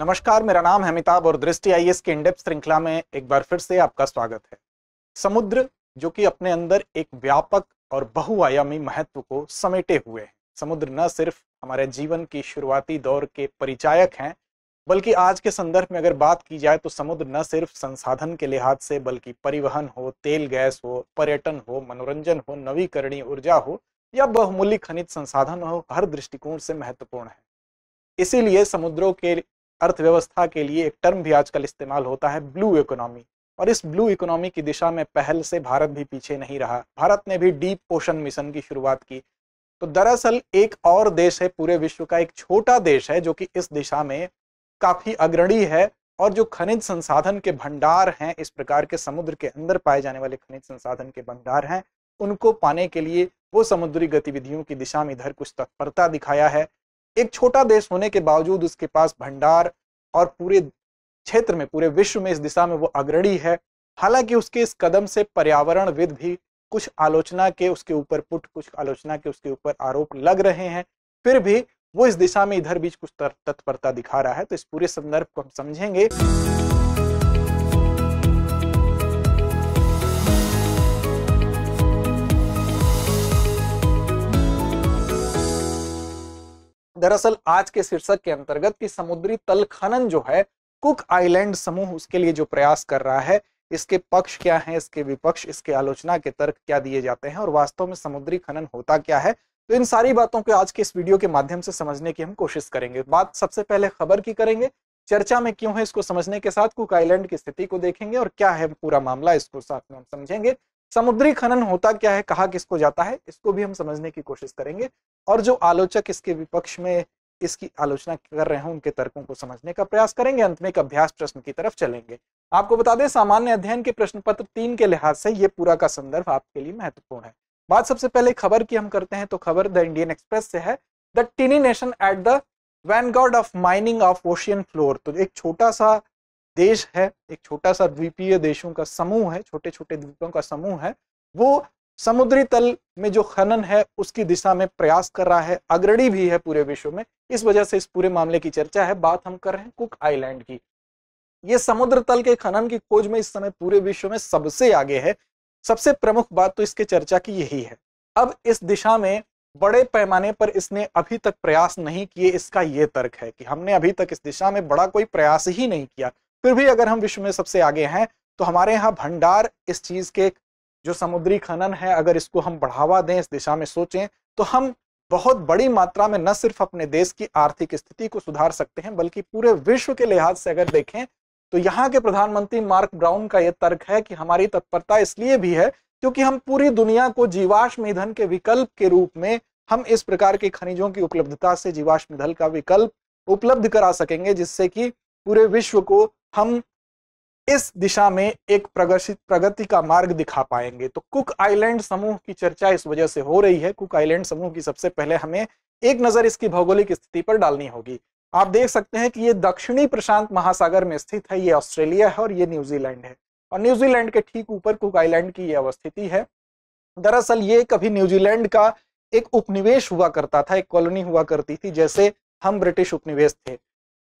नमस्कार मेरा नाम है अमिताभ और दृष्टि आई एस के इंडेप श्रृंखला में एक बार फिर से आपका स्वागत है समुद्र जो कि अपने अंदर एक व्यापक और बहुआयामी महत्व को समेटे हुए है समुद्र न सिर्फ हमारे जीवन की शुरुआती दौर के परिचायक हैं बल्कि आज के संदर्भ में अगर बात की जाए तो समुद्र न सिर्फ संसाधन के लिहाज से बल्कि परिवहन हो तेल गैस हो पर्यटन हो मनोरंजन हो नवीकरणीय ऊर्जा हो या बहुमूल्य खनिज संसाधन हो हर दृष्टिकोण से महत्वपूर्ण है इसीलिए समुद्रों के अर्थव्यवस्था के लिए एक टर्म भी आजकल इस्तेमाल होता है ब्लू इकोनॉमी और इस ब्लू इकोनॉमी की दिशा में पहल से भारत भी पीछे नहीं रहा भारत ने भी डीप पोषण मिशन की शुरुआत की तो दरअसल एक और देश है पूरे विश्व का एक छोटा देश है जो कि इस दिशा में काफी अग्रणी है और जो खनिज संसाधन के भंडार हैं इस प्रकार के समुद्र के अंदर पाए जाने वाले खनिज संसाधन के भंडार हैं उनको पाने के लिए वो समुद्री गतिविधियों की दिशा में इधर कुछ तत्परता दिखाया है एक छोटा देश होने के बावजूद उसके पास भंडार और पूरे क्षेत्र में पूरे विश्व में इस दिशा में वो अग्रणी है हालांकि उसके इस कदम से पर्यावरणविद भी कुछ आलोचना के उसके ऊपर पुट कुछ आलोचना के उसके ऊपर आरोप लग रहे हैं फिर भी वो इस दिशा में इधर बीच कुछ तत्परता दिखा रहा है तो इस पूरे संदर्भ को हम समझेंगे दरअसल आज के शीर्षक के अंतर्गत कि समुद्री तल खनन जो है कुक आइलैंड समूह उसके लिए जो प्रयास कर रहा है इसके पक्ष क्या हैं इसके विपक्ष इसके आलोचना के तर्क क्या दिए जाते हैं और वास्तव में समुद्री खनन होता क्या है तो इन सारी बातों को आज के इस वीडियो के माध्यम से समझने की हम कोशिश करेंगे बात सबसे पहले खबर की करेंगे चर्चा में क्यों है इसको समझने के साथ कुक आइलैंड की स्थिति को देखेंगे और क्या है पूरा मामला इसको साथ में हम समझेंगे समुद्री खनन होता क्या है कहा किसको जाता है इसको भी हम समझने की कोशिश करेंगे और जो आलोचक इसके विपक्ष में इसकी आलोचना कर रहे हैं उनके तर्कों को समझने का प्रयास करेंगे अंत में एक अभ्यास प्रश्न की तरफ चलेंगे आपको बता दें सामान्य अध्ययन के प्रश्न पत्र तीन के लिहाज से ये पूरा का संदर्भ आपके लिए महत्वपूर्ण है बात सबसे पहले खबर की हम करते हैं तो खबर द इंडियन एक्सप्रेस से है the tiny nation at the vanguard of mining of ocean floor तो एक छोटा सा देश है एक छोटा सा द्वीपीय देशों का समूह है छोटे छोटे द्वीपों का समूह है वो समुद्री तल में जो खनन है उसकी दिशा में प्रयास कर रहा है अग्रणी भी है पूरे विश्व में इस वजह से इस पूरे मामले की चर्चा है बात हम कर रहे हैं कुक आइलैंड की ये समुद्र तल के खनन की खोज में इस समय पूरे विश्व में सबसे आगे है सबसे प्रमुख बात तो इसके चर्चा की यही है अब इस दिशा में बड़े पैमाने पर इसने अभी तक प्रयास नहीं किए इसका ये तर्क है कि हमने अभी तक इस दिशा में बड़ा कोई प्रयास ही नहीं किया फिर भी अगर हम विश्व में सबसे आगे हैं तो हमारे यहाँ भंडार इस चीज़ के जो समुद्री खनन है अगर इसको हम बढ़ावा दें इस दिशा में सोचें तो हम बहुत बड़ी मात्रा में न सिर्फ अपने देश की आर्थिक स्थिति को सुधार सकते हैं बल्कि पूरे विश्व के लिहाज से अगर देखें तो यहाँ के प्रधानमंत्री मार्क ब्राउन का यह तर्क है कि हमारी तत्परता इसलिए भी है क्योंकि हम पूरी दुनिया को जीवाश्म ईंधन के विकल्प के रूप में हम इस प्रकार के खनिजों की उपलब्धता से जीवाश्म ईंधन का विकल्प उपलब्ध करा सकेंगे जिससे कि पूरे विश्व को हम इस दिशा में एक प्रगर्शित प्रगति का मार्ग दिखा पाएंगे तो कुक आइलैंड समूह की चर्चा इस वजह से हो रही है कुक आइलैंड समूह की सबसे पहले हमें एक नज़र इसकी भौगोलिक स्थिति पर डालनी होगी आप देख सकते हैं कि ये दक्षिणी प्रशांत महासागर में स्थित है ये ऑस्ट्रेलिया है और ये न्यूजीलैंड है और न्यूजीलैंड के ठीक ऊपर कुक आइलैंड की ये अवस्थिति है दरअसल ये कभी न्यूजीलैंड का एक उपनिवेश हुआ करता था एक कॉलोनी हुआ करती थी जैसे हम ब्रिटिश उपनिवेश थे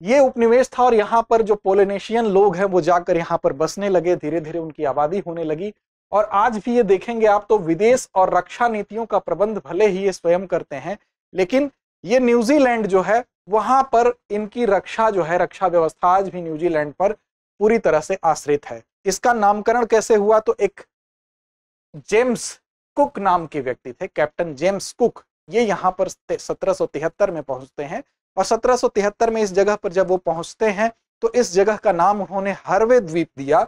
ये उपनिवेश था और यहाँ पर जो पोलिनेशियन लोग हैं वो जाकर यहाँ पर बसने लगे धीरे धीरे उनकी आबादी होने लगी और आज भी ये देखेंगे आप तो विदेश और रक्षा नीतियों का प्रबंध भले ही ये स्वयं करते हैं लेकिन ये न्यूजीलैंड जो है वहां पर इनकी रक्षा जो है रक्षा व्यवस्था आज भी न्यूजीलैंड पर पूरी तरह से आश्रित है इसका नामकरण कैसे हुआ तो एक जेम्स कुक नाम के व्यक्ति थे कैप्टन जेम्स कुक ये यहाँ पर सत्रह में पहुंचते हैं और 1773 में इस जगह पर जब वो पहुंचते हैं तो इस जगह का नाम उन्होंने हरवे द्वीप दिया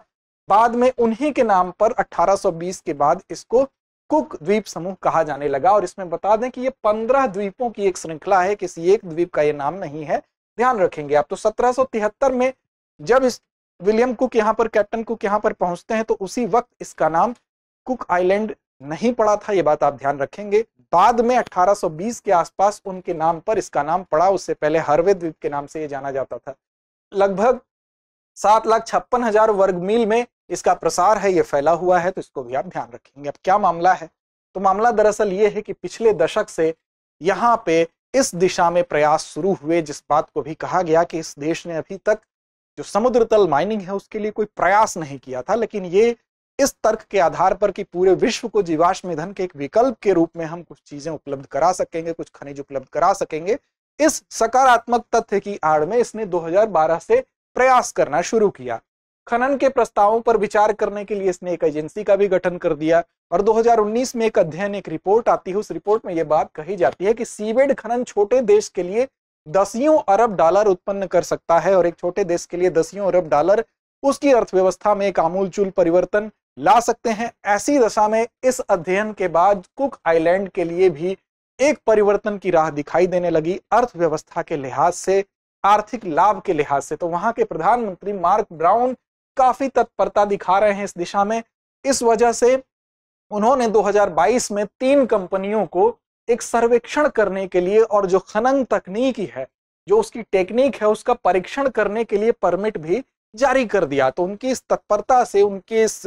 बाद में उन्हीं के नाम पर 1820 के बाद इसको कुक द्वीप समूह कहा जाने लगा और इसमें बता दें कि ये पंद्रह द्वीपों की एक श्रृंखला है किसी एक द्वीप का ये नाम नहीं है ध्यान रखेंगे आप तो 1773 में जब इस विलियम कुक यहाँ पर कैप्टन कुक यहाँ पर पहुंचते हैं तो उसी वक्त इसका नाम कुक आइलैंड नहीं पड़ा था ये बात आप ध्यान रखेंगे बाद में 1820 के आसपास उनके नाम पर इसका नाम पड़ा उससे पहले हरवे द्वीप के नाम से ये जाना जाता था लगभग सात लाख छप्पन हजार वर्ग मील में इसका प्रसार है ये फैला हुआ है तो इसको भी आप ध्यान रखेंगे अब क्या मामला है तो मामला दरअसल ये है कि पिछले दशक से यहाँ पे इस दिशा में प्रयास शुरू हुए जिस बात को भी कहा गया कि इस देश ने अभी तक जो समुद्र तल माइनिंग है उसके लिए कोई प्रयास नहीं किया था लेकिन ये इस तर्क के आधार पर कि पूरे विश्व को जीवाश्म ईंधन के एक विकल्प के रूप में हम कुछ चीजें उपलब्ध करा सकेंगे कुछ खनिज उपलब्ध करा सकेंगे इस सकारात्मक तथ्य की आड़ में इसने 2012 से प्रयास करना शुरू किया खनन के प्रस्तावों पर विचार करने के लिए इसने एक एजेंसी का भी गठन कर दिया और 2019 में एक अध्ययन एक रिपोर्ट आती है उस रिपोर्ट में यह बात कही जाती है कि सीवेड खनन छोटे देश के लिए दसियों अरब डॉलर उत्पन्न कर सकता है और एक छोटे देश के लिए दसियों अरब डॉलर उसकी अर्थव्यवस्था में एक आमूलचूल परिवर्तन ला सकते हैं ऐसी दशा में इस अध्ययन के बाद कुक आइलैंड के लिए भी एक परिवर्तन की राह दिखाई देने लगी अर्थव्यवस्था के लिहाज से आर्थिक लाभ के लिहाज से तो वहां के प्रधानमंत्री मार्क ब्राउन काफी तत्परता दिखा रहे हैं इस दिशा में इस वजह से उन्होंने 2022 में तीन कंपनियों को एक सर्वेक्षण करने के लिए और जो खनन तकनीकी है जो उसकी टेक्निक है उसका परीक्षण करने के लिए परमिट भी जारी कर दिया तो उनकी इस तत्परता से उनके इस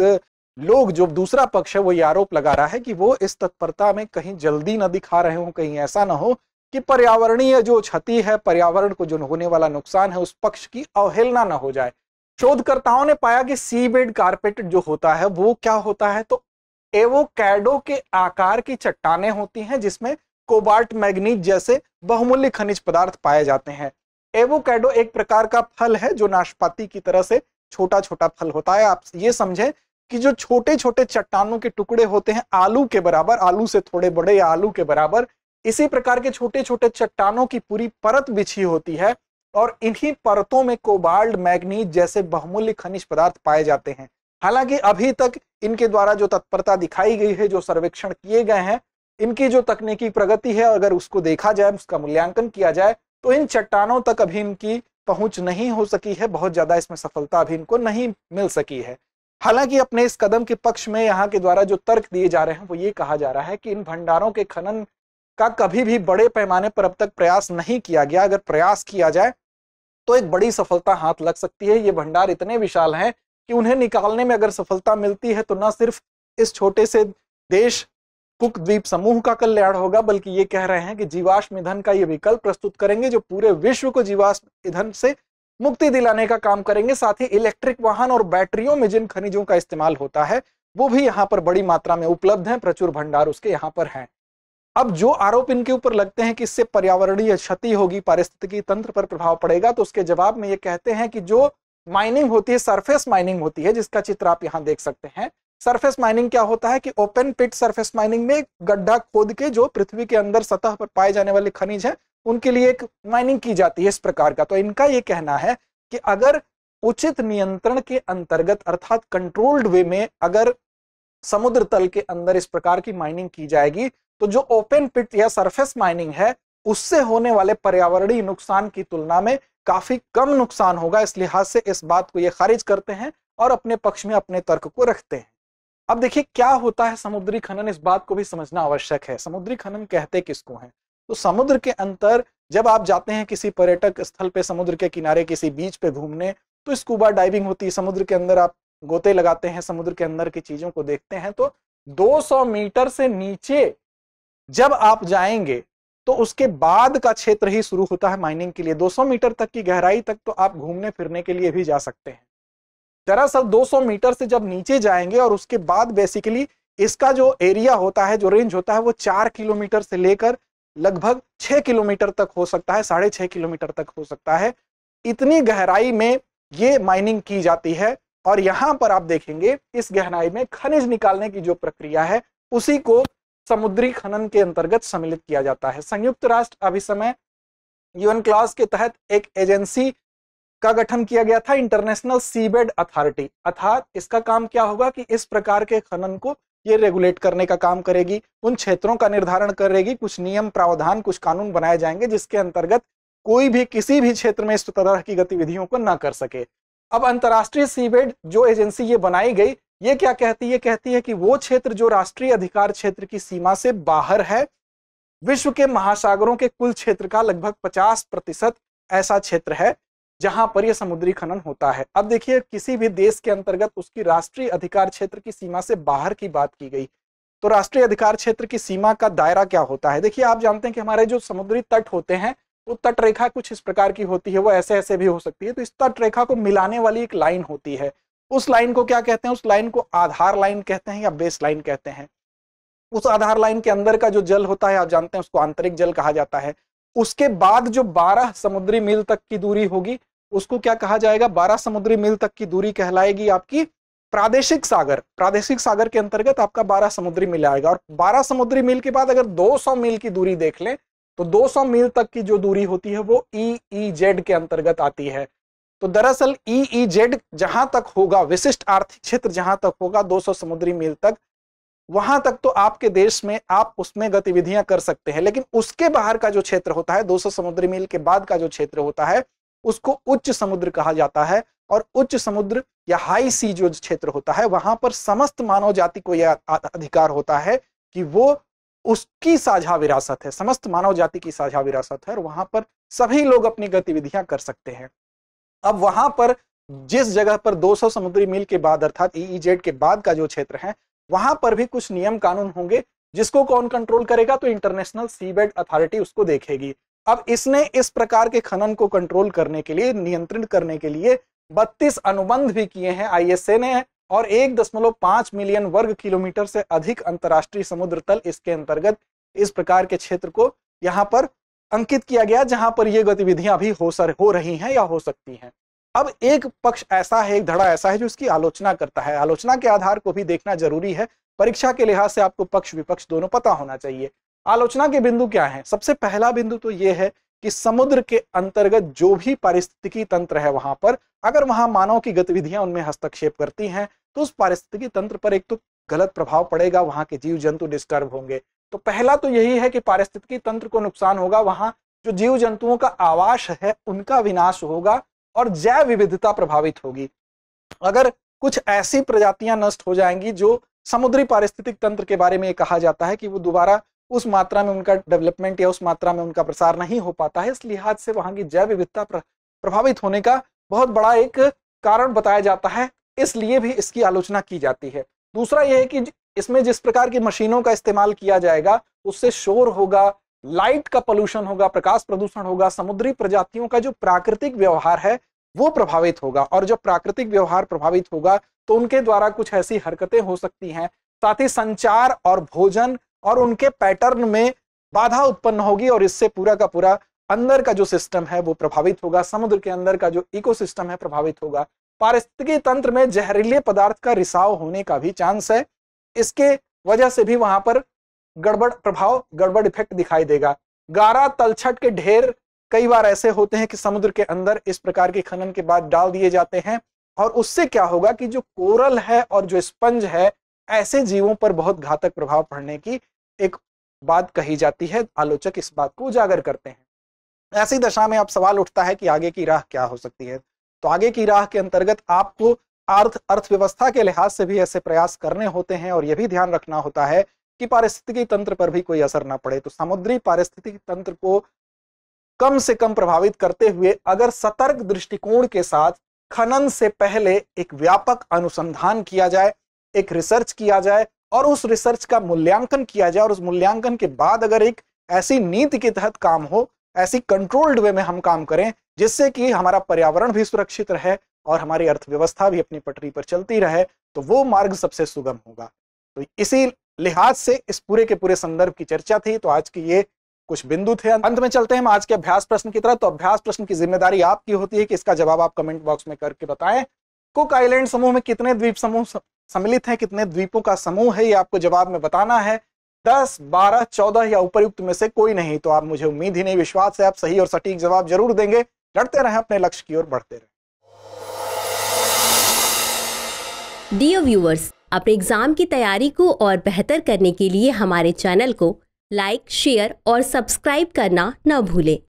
लोग जो दूसरा पक्ष है वो ये आरोप लगा रहा है कि वो इस तत्परता में कहीं जल्दी ना दिखा रहे हो कहीं ऐसा ना हो कि पर्यावरणीय जो क्षति है पर्यावरण को जो होने वाला नुकसान है उस पक्ष की अवहेलना ना हो जाए शोधकर्ताओं ने पाया कि सी बेड कार्पेट जो होता है वो क्या होता है तो एवोकैडो के आकार की चट्टाने होती हैं जिसमें कोबाल्ट मैग्नीज जैसे बहुमूल्य खनिज पदार्थ पाए जाते हैं एवोकैडो एक प्रकार का फल है जो नाशपाती की तरह से छोटा छोटा फल होता है आप ये समझें कि जो छोटे छोटे चट्टानों के टुकड़े होते हैं आलू के बराबर आलू से थोड़े बड़े या आलू के बराबर इसी प्रकार के छोटे छोटे चट्टानों की पूरी परत बिछी होती है और इन्हीं परतों में कोबाल्ट मैग्नीज जैसे बहुमूल्य खनिज पदार्थ पाए जाते हैं हालांकि अभी तक इनके द्वारा जो तत्परता दिखाई गई है जो सर्वेक्षण किए गए हैं इनकी जो तकनीकी प्रगति है अगर उसको देखा जाए उसका मूल्यांकन किया जाए तो इन चट्टानों तक अभी इनकी पहुंच नहीं हो सकी है बहुत ज्यादा इसमें सफलता अभी इनको नहीं मिल सकी है हालांकि अपने इस कदम के पक्ष में यहाँ के द्वारा जो तर्क दिए जा रहे हैं वो ये कहा जा रहा है कि इन भंडारों के खनन का कभी भी बड़े पैमाने पर अब तक प्रयास नहीं किया गया अगर प्रयास किया जाए तो एक बड़ी सफलता हाथ लग सकती है ये भंडार इतने विशाल हैं कि उन्हें निकालने में अगर सफलता मिलती है तो न सिर्फ इस छोटे से देश कुक द्वीप समूह का कल्याण होगा बल्कि ये कह रहे हैं कि जीवाश्म ईंधन का ये विकल्प प्रस्तुत करेंगे जो पूरे विश्व को जीवाश्म ईंधन से मुक्ति दिलाने का काम करेंगे साथ ही इलेक्ट्रिक वाहन और बैटरियों में जिन खनिजों का इस्तेमाल होता है वो भी यहाँ पर बड़ी मात्रा में उपलब्ध है प्रचुर भंडार उसके यहाँ पर है अब जो आरोप इनके ऊपर लगते हैं कि इससे पर्यावरणीय क्षति होगी पारिस्थितिकी तंत्र पर प्रभाव पड़ेगा तो उसके जवाब में ये कहते हैं कि जो माइनिंग होती है सरफेस माइनिंग होती है जिसका चित्र आप यहाँ देख सकते हैं सरफेस माइनिंग क्या होता है कि ओपन पिट सरफेस माइनिंग में गड्ढा खोद के जो पृथ्वी के अंदर सतह पर पाए जाने वाले खनिज है उनके लिए एक माइनिंग की जाती है इस प्रकार का तो इनका ये कहना है कि अगर उचित नियंत्रण के अंतर्गत अर्थात कंट्रोल्ड वे में अगर समुद्र तल के अंदर इस प्रकार की माइनिंग की जाएगी तो जो ओपन पिट या सरफेस माइनिंग है उससे होने वाले पर्यावरणीय नुकसान की तुलना में काफी कम नुकसान होगा इस लिहाज से इस बात को ये खारिज करते हैं और अपने पक्ष में अपने तर्क को रखते हैं अब देखिए क्या होता है समुद्री खनन इस बात को भी समझना आवश्यक है समुद्री खनन कहते किसको है तो समुद्र के अंतर जब आप जाते हैं किसी पर्यटक स्थल पे समुद्र के किनारे किसी बीच पे घूमने तो स्कूबा डाइविंग होती है समुद्र के अंदर आप गोते लगाते हैं समुद्र के अंदर की चीजों को देखते हैं तो 200 मीटर से नीचे जब आप जाएंगे तो उसके बाद का क्षेत्र ही शुरू होता है माइनिंग के लिए 200 मीटर तक की गहराई तक तो आप घूमने फिरने के लिए भी जा सकते हैं दरअसल 200 मीटर से जब नीचे जाएंगे और उसके बाद बेसिकली इसका जो एरिया होता है जो रेंज होता है वो चार किलोमीटर से लेकर लगभग छह किलोमीटर तक हो सकता है साढ़े छह किलोमीटर तक हो सकता है इतनी गहराई में ये माइनिंग की जाती है और यहां पर आप देखेंगे इस गहराई में खनिज निकालने की जो प्रक्रिया है उसी को समुद्री खनन के अंतर्गत सम्मिलित किया जाता है संयुक्त राष्ट्र अभी समय यूएन क्लास के तहत एक एजेंसी का गठन किया गया था इंटरनेशनल सीबेड अथॉरिटी अर्थात इसका काम क्या होगा कि इस प्रकार के खनन को ये रेगुलेट करने का काम करेगी उन क्षेत्रों का निर्धारण करेगी कुछ नियम प्रावधान कुछ कानून बनाए जाएंगे जिसके अंतर्गत कोई भी किसी भी क्षेत्र में इस तरह की गतिविधियों को ना कर सके अब अंतर्राष्ट्रीय सीबेड जो एजेंसी ये बनाई गई ये क्या कहती है कहती है कि वो क्षेत्र जो राष्ट्रीय अधिकार क्षेत्र की सीमा से बाहर है विश्व के महासागरों के कुल क्षेत्र का लगभग पचास प्रतिशत ऐसा क्षेत्र है जहां पर यह समुद्री खनन होता है अब देखिए किसी भी देश के अंतर्गत उसकी राष्ट्रीय अधिकार क्षेत्र की सीमा से बाहर की बात की गई तो राष्ट्रीय अधिकार क्षेत्र की सीमा का दायरा क्या होता है देखिए आप जानते हैं कि हमारे जो समुद्री तट होते हैं वो तट रेखा कुछ इस प्रकार की होती है वो ऐसे ऐसे भी हो सकती है तो इस तट रेखा को मिलाने वाली एक लाइन होती है उस लाइन को क्या कहते हैं उस लाइन को आधार लाइन कहते हैं या बेस लाइन कहते हैं उस आधार लाइन के अंदर का जो जल होता है आप जानते हैं उसको आंतरिक जल कहा जाता है उसके बाद जो 12 समुद्री मील तक की दूरी होगी उसको क्या कहा जाएगा बारह समुद्री मील तक की दूरी कहलाएगी आपकी प्रादेशिक सागर प्रादेशिक सागर के अंतर्गत आपका बारह समुद्री मिल आएगा और बारह समुद्री मील के बाद अगर 200 मील की दूरी देख लें तो 200 मील तक की जो दूरी होती है वो ई e जेड e के अंतर्गत आती है तो दरअसल ई e जेड जहां तक होगा विशिष्ट आर्थिक क्षेत्र जहां तक होगा 200 समुद्री मील तक वहां तक तो आपके देश में आप उसमें गतिविधियां कर सकते हैं लेकिन उसके बाहर का जो क्षेत्र होता है 200 समुद्री मील के बाद का जो क्षेत्र होता है उसको उच्च समुद्र कहा जाता है और उच्च समुद्र या हाई सी जो क्षेत्र होता है वहां पर समस्त मानव जाति को यह अधिकार होता है कि वो उसकी साझा विरासत है समस्त मानव जाति की साझा विरासत है और वहां पर सभी लोग अपनी गतिविधियां कर सकते हैं अब वहां पर जिस जगह पर 200 समुद्री मील के बाद अर्थात ईईजेड e e के बाद का जो क्षेत्र है वहां पर भी कुछ नियम कानून होंगे जिसको कौन कंट्रोल करेगा तो इंटरनेशनल सीबेड अथॉरिटी उसको देखेगी अब इसने इस प्रकार के खनन को कंट्रोल करने के लिए नियंत्रित करने के लिए 32 अनुबंध भी किए हैं आईएसए ने और 1.5 मिलियन वर्ग किलोमीटर से अधिक अंतर्राष्ट्रीय समुद्र तल इसके अंतर्गत इस प्रकार के क्षेत्र को यहां पर अंकित किया गया जहां पर ये गतिविधियां भी हो सर हो रही हैं या हो सकती हैं अब एक पक्ष ऐसा है एक धड़ा ऐसा है जो इसकी आलोचना करता है आलोचना के आधार को भी देखना जरूरी है परीक्षा के लिहाज से आपको पक्ष विपक्ष दोनों पता होना चाहिए आलोचना के बिंदु क्या है सबसे पहला बिंदु तो ये है कि समुद्र के अंतर्गत जो भी पारिस्थितिकी तंत्र है वहां पर अगर वहां मानव की गतिविधियां उनमें हस्तक्षेप करती हैं तो उस पारिस्थितिकी तंत्र पर एक तो गलत प्रभाव पड़ेगा वहां के जीव जंतु डिस्टर्ब होंगे तो पहला तो यही है कि पारिस्थितिकी तंत्र को नुकसान होगा वहां जो जीव जंतुओं का आवास है उनका विनाश होगा और जैव विविधता प्रभावित होगी अगर कुछ ऐसी प्रजातियां नष्ट हो जाएंगी जो समुद्री पारिस्थितिक तंत्र के बारे में कहा जाता है कि वो दोबारा उस मात्रा में उनका डेवलपमेंट या उस मात्रा में उनका प्रसार नहीं हो पाता है इस लिहाज से वहां की जैव विविधता प्रभावित होने का बहुत बड़ा एक कारण बताया जाता है इसलिए भी इसकी आलोचना की जाती है दूसरा यह है कि इसमें जिस प्रकार की मशीनों का इस्तेमाल किया जाएगा उससे शोर होगा लाइट का पोल्यूशन होगा प्रकाश प्रदूषण होगा समुद्री प्रजातियों का जो प्राकृतिक व्यवहार है वो प्रभावित होगा और जब प्राकृतिक व्यवहार प्रभावित होगा तो उनके द्वारा कुछ ऐसी हरकतें हो सकती हैं साथ ही संचार और भोजन और उनके पैटर्न में बाधा उत्पन्न होगी और इससे पूरा का पूरा अंदर का जो सिस्टम है वो प्रभावित होगा समुद्र के अंदर का जो इकोसिस्टम है प्रभावित होगा पारिस्थितिकी तंत्र में जहरीले पदार्थ का रिसाव होने का भी चांस है इसके वजह से भी वहां पर गड़बड़ प्रभाव गड़बड़ इफेक्ट दिखाई देगा गारा तलछट के ढेर कई बार ऐसे होते हैं कि समुद्र के अंदर इस प्रकार के खनन के बाद डाल दिए जाते हैं और उससे क्या होगा कि जो कोरल है और जो स्पंज है ऐसे जीवों पर बहुत घातक प्रभाव पड़ने की एक बात कही जाती है आलोचक इस बात को उजागर करते हैं ऐसी दशा में अब सवाल उठता है कि आगे की राह क्या हो सकती है तो आगे की राह के अंतर्गत आपको अर्थ अर्थव्यवस्था के लिहाज से भी ऐसे प्रयास करने होते हैं और यह भी ध्यान रखना होता है कि पारिस्थितिकी तंत्र पर भी कोई असर ना पड़े तो समुद्री पारिस्थितिकी तंत्र को कम से कम प्रभावित करते हुए अगर सतर्क दृष्टिकोण के साथ खनन से पहले एक व्यापक अनुसंधान किया जाए एक रिसर्च किया जाए और उस रिसर्च का मूल्यांकन किया जाए और उस मूल्यांकन के बाद अगर एक ऐसी नीति के तहत काम हो ऐसी कंट्रोल्ड वे में हम काम करें जिससे कि हमारा पर्यावरण भी सुरक्षित रहे और हमारी अर्थव्यवस्था भी अपनी पटरी पर चलती रहे तो वो मार्ग सबसे सुगम होगा तो इसी लिहाज से इस पूरे के पूरे संदर्भ की चर्चा थी तो आज की ये कुछ बिंदु थे अंत में चलते हैं हम आज के अभ्यास प्रश्न की तरफ तो अभ्यास प्रश्न की जिम्मेदारी आपकी होती है कि इसका जवाब आप कमेंट बॉक्स में करके बताएं कुक आइलैंड समूह में कितने द्वीप समूह सम्मिलित हैं कितने द्वीपों का समूह है ये आपको जवाब में बताना है दस बारह चौदह या उपरयुक्त में से कोई नहीं तो आप मुझे उम्मीद ही नहीं विश्वास है आप सही और सटीक जवाब जरूर देंगे लड़ते रहें अपने लक्ष्य की ओर बढ़ते रहें डियर व्यूअर्स अपने एग्जाम की तैयारी को और बेहतर करने के लिए हमारे चैनल को लाइक शेयर और सब्सक्राइब करना न भूलें